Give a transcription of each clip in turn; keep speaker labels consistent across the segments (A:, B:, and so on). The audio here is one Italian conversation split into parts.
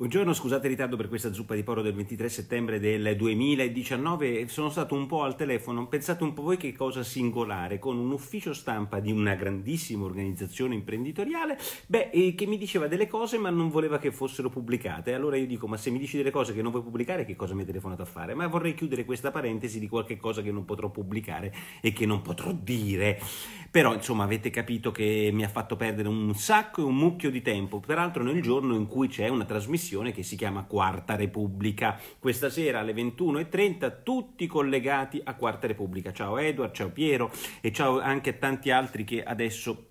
A: Buongiorno, scusate il ritardo per questa zuppa di poro del 23 settembre del 2019, sono stato un po' al telefono, pensate un po' voi che cosa singolare, con un ufficio stampa di una grandissima organizzazione imprenditoriale, beh, eh, che mi diceva delle cose ma non voleva che fossero pubblicate, allora io dico, ma se mi dici delle cose che non vuoi pubblicare, che cosa mi hai telefonato a fare? Ma vorrei chiudere questa parentesi di qualche cosa che non potrò pubblicare e che non potrò dire, però insomma avete capito che mi ha fatto perdere un sacco e un mucchio di tempo, peraltro nel giorno in cui c'è una trasmissione, trasmissione che si chiama Quarta Repubblica. Questa sera alle 21.30 tutti collegati a Quarta Repubblica. Ciao Edward, ciao Piero e ciao anche a tanti altri che adesso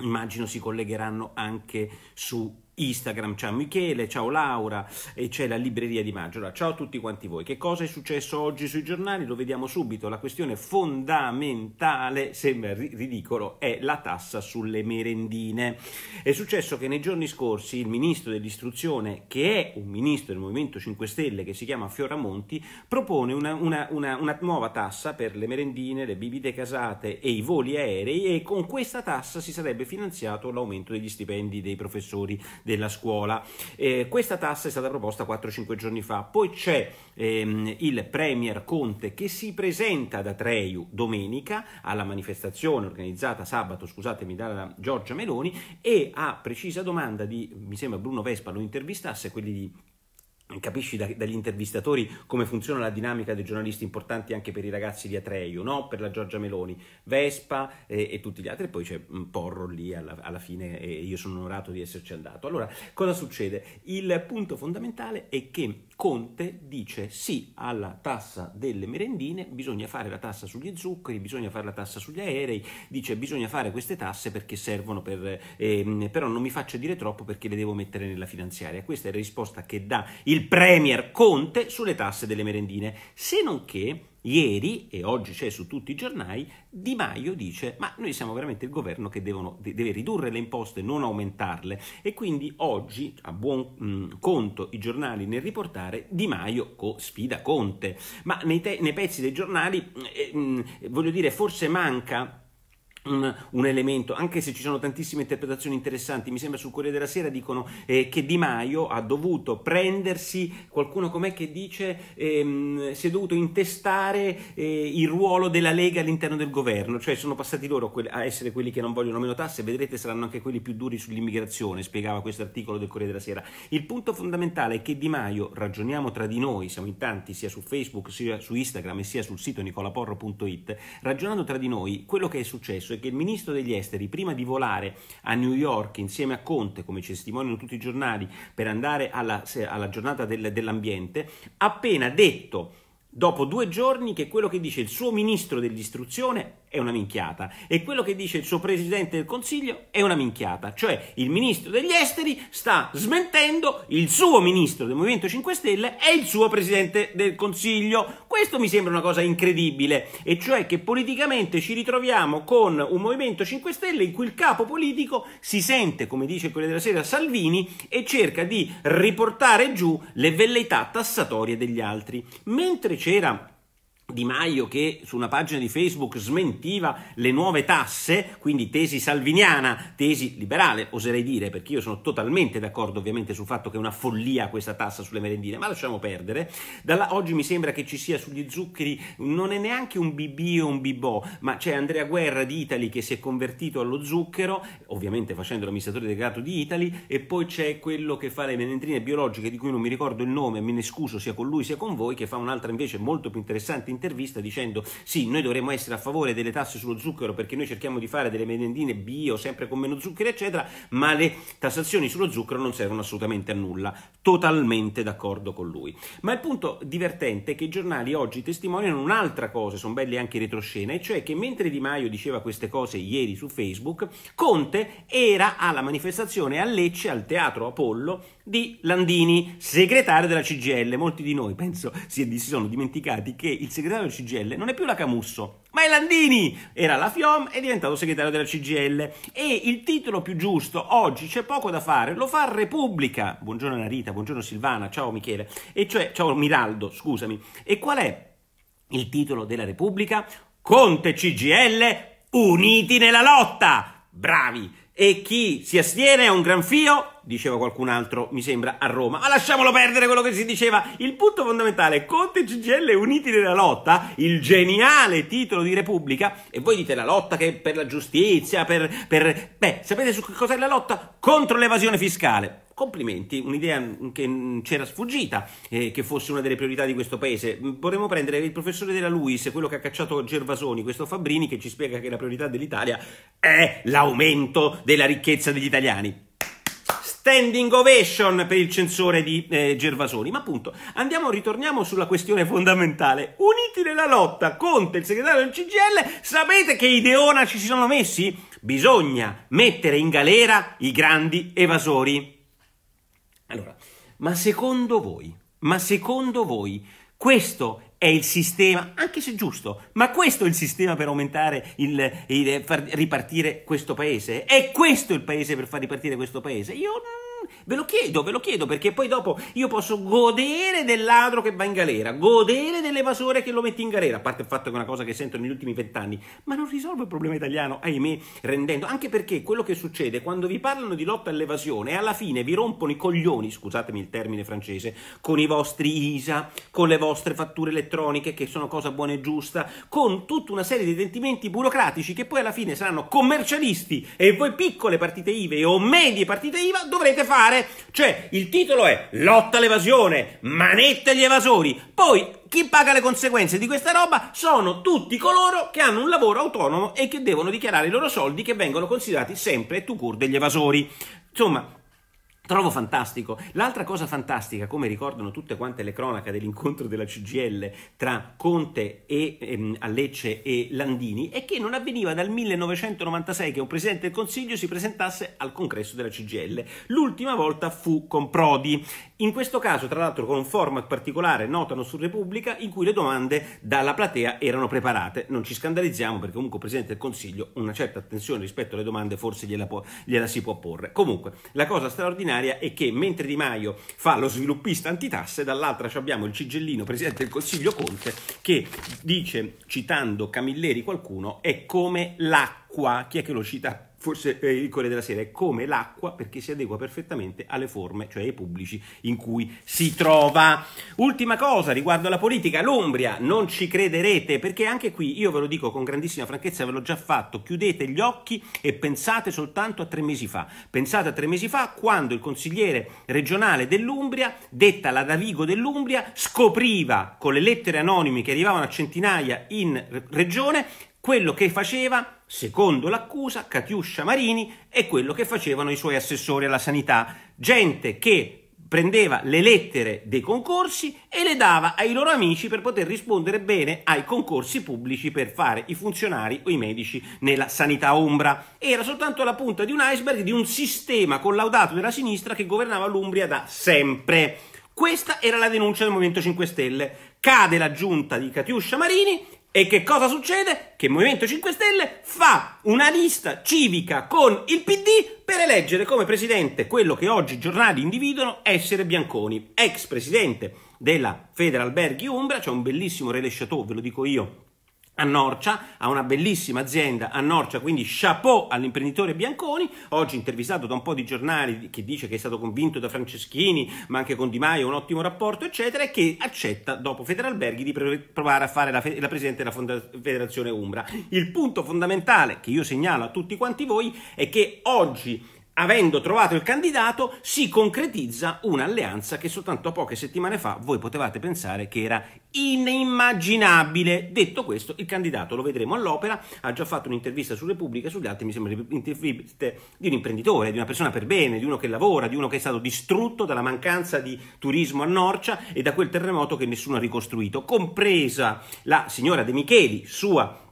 A: immagino si collegheranno anche su Instagram, ciao Michele, ciao Laura e c'è la libreria di Maggiola. Ciao a tutti quanti voi. Che cosa è successo oggi sui giornali? Lo vediamo subito. La questione fondamentale, sembra ridicolo, è la tassa sulle merendine. È successo che nei giorni scorsi il ministro dell'istruzione, che è un ministro del Movimento 5 Stelle, che si chiama Fioramonti, propone una, una, una, una nuova tassa per le merendine, le bibite casate e i voli aerei e con questa tassa si sarebbe finanziato l'aumento degli stipendi dei professori della scuola. Eh, questa tassa è stata proposta 4-5 giorni fa. Poi c'è ehm, il Premier Conte che si presenta da Treiu domenica alla manifestazione organizzata sabato, scusatemi, dalla Giorgia Meloni e a precisa domanda di, mi sembra Bruno Vespa lo intervistasse, quelli di capisci dagli intervistatori come funziona la dinamica dei giornalisti importanti anche per i ragazzi di Atreio, no? per la Giorgia Meloni, Vespa e, eh, e, tutti gli altri, e poi c'è mm, Porro lì alla, alla, fine e io sono onorato di esserci andato. Allora, cosa succede? Il punto fondamentale è che Conte dice sì alla tassa delle merendine, bisogna fare la tassa sugli zuccheri, bisogna fare la tassa sugli aerei, dice bisogna fare queste tasse perché servono per... Ehm, però non mi faccio dire troppo perché le devo mettere nella finanziaria. Questa è la risposta che dà il Premier Conte sulle tasse delle merendine. Se non che Ieri, e oggi c'è su tutti i giornali, Di Maio dice ma noi siamo veramente il governo che devono, deve ridurre le imposte, non aumentarle e quindi oggi a buon mh, mm, conto i giornali nel riportare Di Maio co- sfida Conte, ma nei, te- nei pezzi dei giornali eh, mh, mm, voglio dire forse manca un, un, elemento, anche se ci sono tantissime interpretazioni interessanti, mi sembra sul Corriere della Sera dicono eh, che Di Maio ha dovuto prendersi, qualcuno com'è che dice, ehm, si è dovuto intestare eh, il ruolo della Lega all'interno del governo, cioè sono passati loro a essere quelli che non vogliono meno tasse, vedrete saranno anche quelli più duri sull'immigrazione, spiegava questo articolo del Corriere della Sera. Il punto fondamentale è che Di Maio, ragioniamo tra di noi, siamo in tanti sia su Facebook, sia su Instagram e sia sul sito nicolaporro.it, ragionando tra di noi, quello che è successo successo è che il ministro degli esteri, prima di volare a New York insieme a Conte, come ci testimoniano tutti i giornali, per andare alla, alla giornata del, dell'ambiente, appena detto dopo due giorni che quello che dice il suo ministro dell'istruzione è una minchiata e quello che dice il suo presidente del consiglio è una minchiata, cioè il ministro degli esteri sta smentendo il suo ministro del Movimento 5 Stelle e il suo presidente del consiglio. Questo mi sembra una cosa incredibile, e cioè che politicamente ci ritroviamo con un Movimento 5 Stelle in cui il capo politico si sente, come dice quello della sera Salvini, e cerca di riportare giù le velleità tassatorie degli altri, mentre Teixeira di Maio che su una pagina di Facebook smentiva le nuove tasse, quindi tesi salviniana, tesi liberale, oserei dire, perché io sono totalmente d'accordo ovviamente sul fatto che è una follia questa tassa sulle merendine, ma lasciamo perdere. Dalla, oggi mi sembra che ci sia sugli zuccheri, non è neanche un BB o un Bibò, ma c'è Andrea Guerra di Itali che si è convertito allo zucchero, ovviamente facendo l'amministratore delegato di Itali, e poi c'è quello che fa le merendine biologiche, di cui non mi ricordo il nome, me ne scuso sia con lui sia con voi, che fa un'altra invece molto più interessante intervista dicendo sì, noi dovremmo essere a favore delle tasse sullo zucchero perché noi cerchiamo di fare delle merendine bio sempre con meno zucchero eccetera, ma le tassazioni sullo zucchero non servono assolutamente a nulla, totalmente d'accordo con lui. Ma il punto divertente è che i giornali oggi testimoniano un'altra cosa, sono belli anche in retroscena, e cioè che mentre Di Maio diceva queste cose ieri su Facebook, Conte era alla manifestazione a Lecce al Teatro Apollo di Landini, segretario della CGL. Molti di noi, penso, si, sono dimenticati che il segretario della CGL non è più la Camusso, ma è Landini! Era la FIOM è diventato segretario della CGL. E il titolo più giusto, oggi c'è poco da fare, lo fa Repubblica. Buongiorno Narita, buongiorno Silvana, ciao Michele. E cioè, ciao Miraldo, scusami. E qual è il titolo della Repubblica? Conte CGL uniti nella lotta! Bravi! E chi si astiene è un gran fio diceva qualcun altro, mi sembra, a Roma. Ma lasciamolo perdere quello che si diceva. Il punto fondamentale, Conte e CGL uniti nella lotta, il geniale titolo di Repubblica, e voi dite la lotta che per la giustizia, per... per... Beh, sapete su che cos'è la lotta? Contro l'evasione fiscale complimenti, un'idea che c'era sfuggita, eh, che fosse una delle priorità di questo paese. Vorremmo prendere il professore della Luis, quello che ha cacciato Gervasoni, questo Fabbrini, che ci spiega che la priorità dell'Italia è l'aumento della ricchezza degli italiani standing ovation per il censore di eh, Gervasoni. Ma appunto, andiamo, ritorniamo sulla questione fondamentale. Uniti nella lotta, contro il segretario del CGL, sapete che ideona ci si sono messi? Bisogna mettere in galera i grandi evasori. Allora, ma secondo voi, ma secondo voi, questo è il sistema, anche se giusto, ma questo è il sistema per aumentare il, il far ripartire questo paese? È questo il paese per far ripartire questo paese? Io non Mm, ve lo chiedo, ve lo chiedo, perché poi dopo io posso godere del ladro che va in galera, godere dell'evasore che lo mette in galera, a parte il fatto che è una cosa che sento negli ultimi vent'anni, ma non risolvo il problema italiano, ahimè, rendendo, anche perché quello che succede quando vi parlano di lotta all'evasione, alla fine vi rompono i coglioni, scusatemi il termine francese, con i vostri ISA, con le vostre fatture elettroniche, che sono cosa buona e giusta, con tutta una serie di adempimenti burocratici che poi alla fine saranno commercialisti e voi piccole partite IVE o medie partite IVA dovrete fare fare? Cioè, il titolo è Lotta all'evasione, manette agli evasori. Poi, chi paga le conseguenze di questa roba sono tutti coloro che hanno un lavoro autonomo e che devono dichiarare i loro soldi che vengono considerati sempre tu cur degli evasori. Insomma, Trovo fantastico. L'altra cosa fantastica, come ricordano tutte quante le cronache dell'incontro della CGL tra Conte e ehm, Allecce e Landini, è che non avveniva dal 1996 che un Presidente del Consiglio si presentasse al congresso della CGL. L'ultima volta fu con Prodi. In questo caso, tra l'altro, con un format particolare, notano su Repubblica, in cui le domande dalla platea erano preparate. Non ci scandalizziamo perché comunque il Presidente del Consiglio una certa attenzione rispetto alle domande forse gliela, può, gliela si può porre. Comunque, la cosa straordinaria straordinaria è che mentre Di Maio fa lo sviluppista antitasse, dall'altra abbiamo il cigellino presidente del Consiglio Conte che dice, citando Camilleri qualcuno, è come l'acqua. Chi è che lo cita forse eh, il Corriere della Sera, è come l'acqua perché si adegua perfettamente alle forme, cioè ai pubblici in cui si trova. Ultima cosa riguardo alla politica, l'Umbria, non ci crederete perché anche qui io ve lo dico con grandissima franchezza, ve l'ho già fatto, chiudete gli occhi e pensate soltanto a tre mesi fa. Pensate a tre mesi fa quando il consigliere regionale dell'Umbria, detta la Davigo dell'Umbria, scopriva con le lettere anonime che arrivavano a centinaia in regione quello che faceva, secondo l'accusa, Catiuscia Marini e quello che facevano i suoi assessori alla sanità, gente che prendeva le lettere dei concorsi e le dava ai loro amici per poter rispondere bene ai concorsi pubblici per fare i funzionari o i medici nella sanità ombra. Era soltanto la punta di un iceberg di un sistema collaudato della sinistra che governava l'Umbria da sempre. Questa era la denuncia del Movimento 5 Stelle. Cade la giunta di Catiuscia Marini e che cosa succede? Che il Movimento 5 Stelle fa una lista civica con il PD per eleggere come presidente quello che oggi i giornali individuano essere Bianconi, ex presidente della Federalberghi Umbra, c'è un bellissimo relais chateau, ve lo dico io, a Norcia, ha una bellissima azienda a Norcia, quindi chapeau all'imprenditore Bianconi, oggi intervistato da un po' di giornali che dice che è stato convinto da Franceschini, ma anche con Di Maio, un ottimo rapporto, eccetera, e che accetta dopo Federalberghi di provare a fare la, fe- la presidente della Fonda- Federazione Umbra. Il punto fondamentale che io segnalo a tutti quanti voi è che oggi avendo trovato il candidato, si concretizza un'alleanza che soltanto poche settimane fa voi potevate pensare che era inimmaginabile. Detto questo, il candidato lo vedremo all'opera, ha già fatto un'intervista su Repubblica e sugli altri, mi sembra interviste di un imprenditore, di una persona per bene, di uno che lavora, di uno che è stato distrutto dalla mancanza di turismo a Norcia e da quel terremoto che nessuno ha ricostruito, compresa la signora De Micheli, sua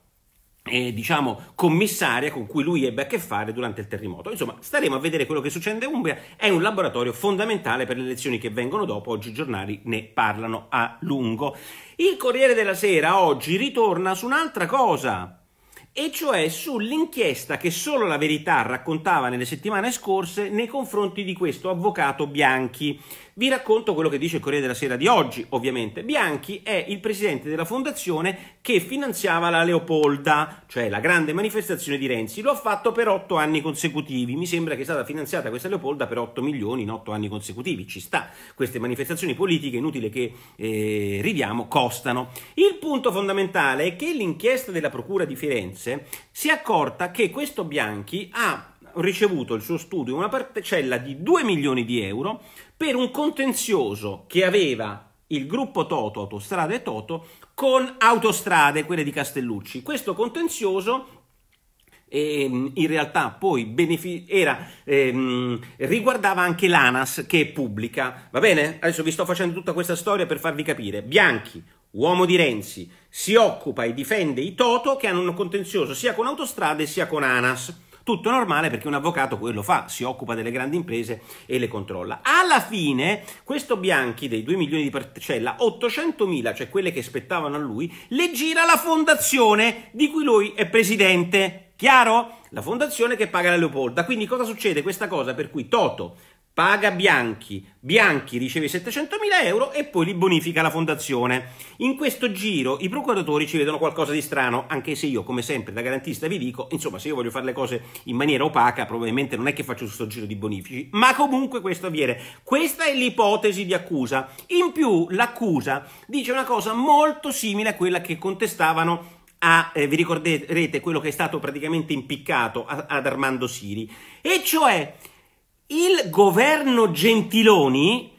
A: eh, diciamo, commissaria con cui lui ebbe a che fare durante il terremoto. Insomma, staremo a vedere quello che succede in Umbria, è un laboratorio fondamentale per le elezioni che vengono dopo, oggi i giornali ne parlano a lungo. Il Corriere della Sera oggi ritorna su un'altra cosa, e cioè sull'inchiesta che solo la verità raccontava nelle settimane scorse nei confronti di questo avvocato Bianchi vi racconto quello che dice il Corriere della Sera di oggi, ovviamente. Bianchi è il presidente della fondazione che finanziava la Leopolda, cioè la grande manifestazione di Renzi. Lo ha fatto per otto anni consecutivi. Mi sembra che sia stata finanziata questa Leopolda per 8 milioni in otto anni consecutivi. Ci sta. Queste manifestazioni politiche, inutile che eh, ridiamo, costano. Il punto fondamentale è che l'inchiesta della Procura di Firenze si è accorta che questo Bianchi ha ricevuto il suo studio una particella di 2 milioni di euro per un contenzioso che aveva il gruppo Toto, Autostrade Toto, con Autostrade, quelle di Castellucci. Questo contenzioso ehm, in realtà poi era, ehm, riguardava anche l'ANAS che è pubblica, va bene? Adesso vi sto facendo tutta questa storia per farvi capire. Bianchi, uomo di Renzi, si occupa e difende i Toto che hanno un contenzioso sia con Autostrade sia con ANAS. Tutto normale perché un avvocato quello fa, si occupa delle grandi imprese e le controlla. Alla fine questo Bianchi dei 2 milioni di particella, cioè 800.000, cioè quelle che spettavano a lui, le gira la fondazione di cui lui è presidente. Chiaro? La fondazione che paga la Leopolda. Quindi cosa succede? Questa cosa per cui Toto paga Bianchi, Bianchi riceve 700.000 euro e poi li bonifica la fondazione. In questo giro i procuratori ci vedono qualcosa di strano, anche se io come sempre da garantista vi dico, insomma se io voglio fare le cose in maniera opaca probabilmente non è che faccio questo giro di bonifici, ma comunque questo avviene. Questa è l'ipotesi di accusa. In più l'accusa dice una cosa molto simile a quella che contestavano a, eh, vi ricorderete quello che è stato praticamente impiccato ad Armando Siri, e cioè il governo Gentiloni,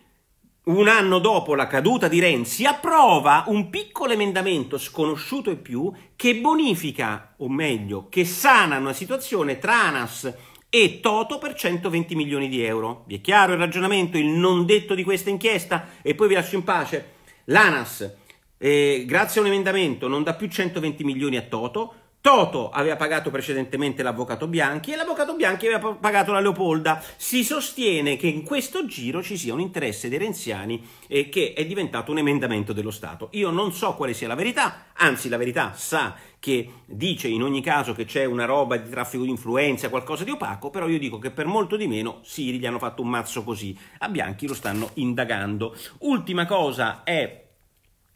A: un anno dopo la caduta di Renzi, approva un piccolo emendamento sconosciuto e più che bonifica, o meglio, che sana una situazione tra ANAS e Toto per 120 milioni di euro. Vi è chiaro il ragionamento, il non detto di questa inchiesta? E poi vi lascio in pace. L'ANAS, eh, grazie a un emendamento, non dà più 120 milioni a Toto, Toto aveva pagato precedentemente l'avvocato Bianchi e l'avvocato Bianchi aveva pagato la Leopolda. Si sostiene che in questo giro ci sia un interesse dei renziani e che è diventato un emendamento dello Stato. Io non so quale sia la verità, anzi la verità sa che dice in ogni caso che c'è una roba di traffico di influenza, qualcosa di opaco, però io dico che per molto di meno Siri gli hanno fatto un mazzo così. A Bianchi lo stanno indagando. Ultima cosa è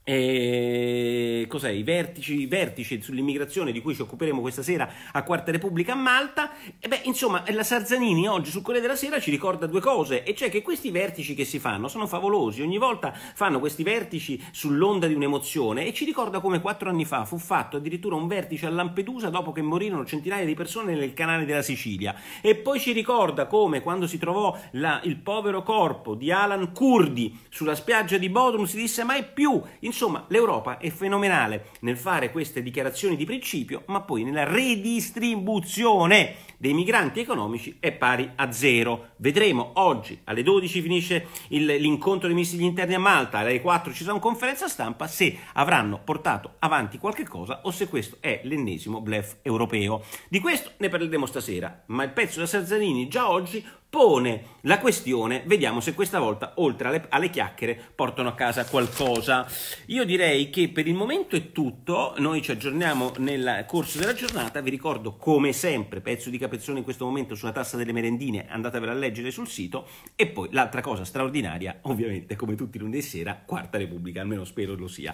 A: e cos'è? I vertici, I vertici, sull'immigrazione di cui ci occuperemo questa sera a Quarta Repubblica a Malta. E beh, insomma, la Sarzanini oggi sul Corriere della Sera ci ricorda due cose, e cioè che questi vertici che si fanno sono favolosi. Ogni volta fanno questi vertici sull'onda di un'emozione e ci ricorda come quattro anni fa fu fatto addirittura un vertice a Lampedusa dopo che morirono centinaia di persone nel canale della Sicilia. E poi ci ricorda come quando si trovò la, il povero corpo di Alan Kurdi sulla spiaggia di Bodrum si disse mai più. In Insomma, l'Europa è fenomenale nel fare queste dichiarazioni di principio, ma poi nella redistribuzione dei migranti economici è pari a zero. Vedremo oggi alle 12 finisce il, l'incontro dei ministri degli interni a Malta, alle 4 ci sarà una conferenza stampa, se avranno portato avanti qualche cosa o se questo è l'ennesimo blef europeo. Di questo ne parleremo stasera, ma il pezzo da Sarzanini già oggi pone la questione, vediamo se questa volta, oltre alle, alle, chiacchiere, portano a casa qualcosa. Io direi che per il momento è tutto, noi ci aggiorniamo nel corso della giornata, vi ricordo come sempre, pezzo di capezzone in questo momento sulla tassa delle merendine, andatevela a leggere sul sito, e poi l'altra cosa straordinaria, ovviamente come tutti lunedì sera, Quarta Repubblica, almeno spero lo sia.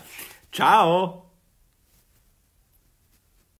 A: Ciao!